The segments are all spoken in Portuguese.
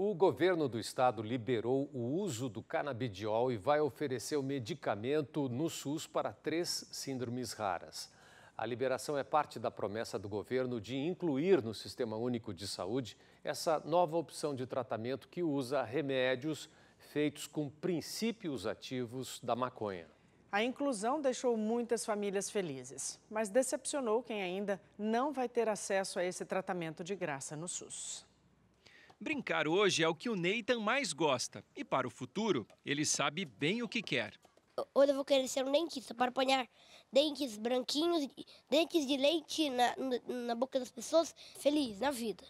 O governo do estado liberou o uso do canabidiol e vai oferecer o medicamento no SUS para três síndromes raras. A liberação é parte da promessa do governo de incluir no Sistema Único de Saúde essa nova opção de tratamento que usa remédios feitos com princípios ativos da maconha. A inclusão deixou muitas famílias felizes, mas decepcionou quem ainda não vai ter acesso a esse tratamento de graça no SUS. Brincar hoje é o que o Nathan mais gosta e para o futuro ele sabe bem o que quer. Hoje eu vou querer ser um dentista para apanhar dentes branquinhos, dentes de leite na, na boca das pessoas, feliz na vida.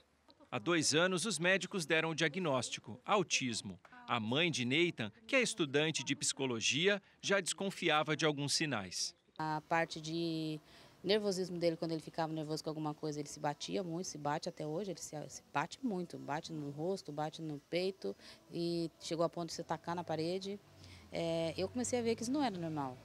Há dois anos, os médicos deram o diagnóstico: autismo. A mãe de Nathan, que é estudante de psicologia, já desconfiava de alguns sinais. A parte de nervosismo dele, quando ele ficava nervoso com alguma coisa, ele se batia muito, se bate até hoje, ele se, se bate muito, bate no rosto, bate no peito e chegou a ponto de se tacar na parede. É, eu comecei a ver que isso não era normal.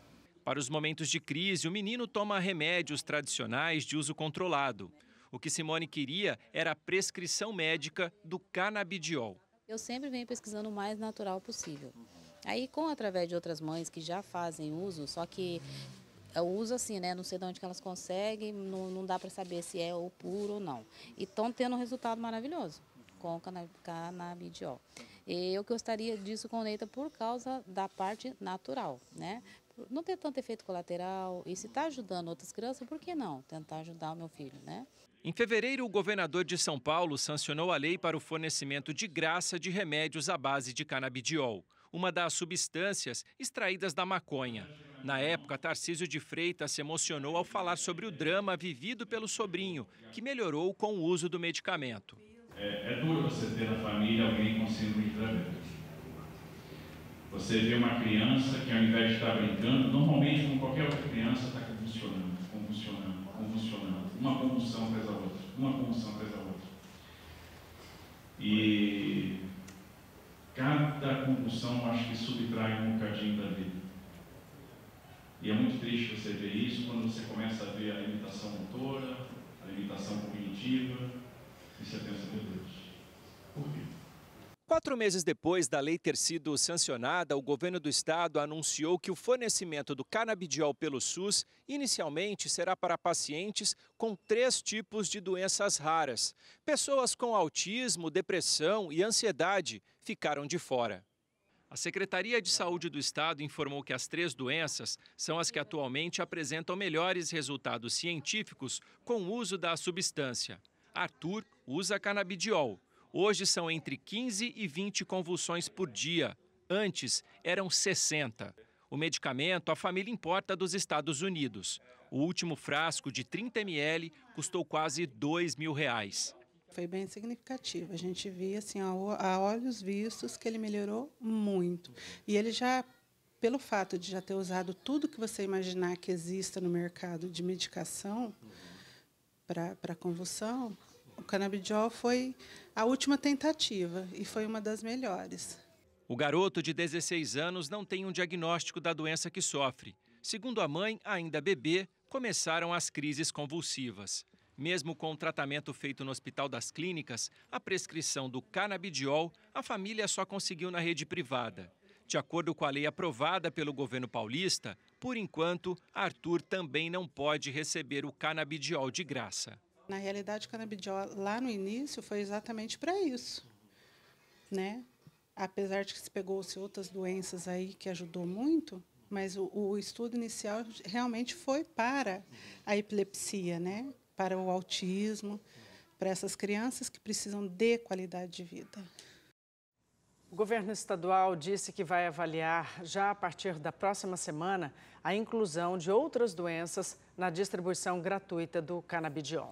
Para os momentos de crise, o menino toma remédios tradicionais de uso controlado. O que Simone queria era a prescrição médica do canabidiol. Eu sempre venho pesquisando o mais natural possível. Aí, com através de outras mães que já fazem uso, só que usa assim, né? Não sei de onde que elas conseguem, não, não dá para saber se é ou puro ou não. E estão tendo um resultado maravilhoso com canabidiol. canabidiol. Eu gostaria disso com leita por causa da parte natural, né? Não ter tanto efeito colateral e se está ajudando outras crianças, por que não tentar ajudar o meu filho, né? Em fevereiro, o governador de São Paulo sancionou a lei para o fornecimento de graça de remédios à base de canabidiol, uma das substâncias extraídas da maconha. Na época, Tarcísio de Freitas se emocionou ao falar sobre o drama vivido pelo sobrinho, que melhorou com o uso do medicamento. É, é duro você ter na família alguém com síndrome de Dravet. Você vê uma criança que ao invés de estar brincando, normalmente como qualquer outra criança está convulsionando, convulsionando, convulsionando. Uma convulsão após a outra, uma convulsão após a outra. E cada convulsão acho que subtrai um bocadinho da vida. E é muito triste você ver isso quando você começa a ver a limitação motora, a limitação cognitiva, e você pensa, meu Deus, por quê? Quatro meses depois da lei ter sido sancionada, o governo do estado anunciou que o fornecimento do canabidiol pelo SUS inicialmente será para pacientes com três tipos de doenças raras. Pessoas com autismo, depressão e ansiedade ficaram de fora. A Secretaria de Saúde do Estado informou que as três doenças são as que atualmente apresentam melhores resultados científicos com o uso da substância. Arthur usa canabidiol. Hoje são entre 15 e 20 convulsões por dia. Antes eram 60. O medicamento a família importa dos Estados Unidos. O último frasco de 30 ml custou quase 2 mil reais foi bem significativo. A gente via assim a olhos vistos que ele melhorou muito. E ele já pelo fato de já ter usado tudo que você imaginar que exista no mercado de medicação para para convulsão, o canabidiol foi a última tentativa e foi uma das melhores. O garoto de 16 anos não tem um diagnóstico da doença que sofre. Segundo a mãe, ainda bebê, começaram as crises convulsivas. Mesmo com o tratamento feito no Hospital das Clínicas, a prescrição do canabidiol a família só conseguiu na rede privada. De acordo com a lei aprovada pelo governo paulista, por enquanto, Arthur também não pode receber o canabidiol de graça. Na realidade, o canabidiol lá no início foi exatamente para isso, né? Apesar de que se pegou-se outras doenças aí que ajudou muito, mas o, o estudo inicial realmente foi para a epilepsia, né? para o autismo, para essas crianças que precisam de qualidade de vida. O governo estadual disse que vai avaliar, já a partir da próxima semana, a inclusão de outras doenças na distribuição gratuita do canabidiol.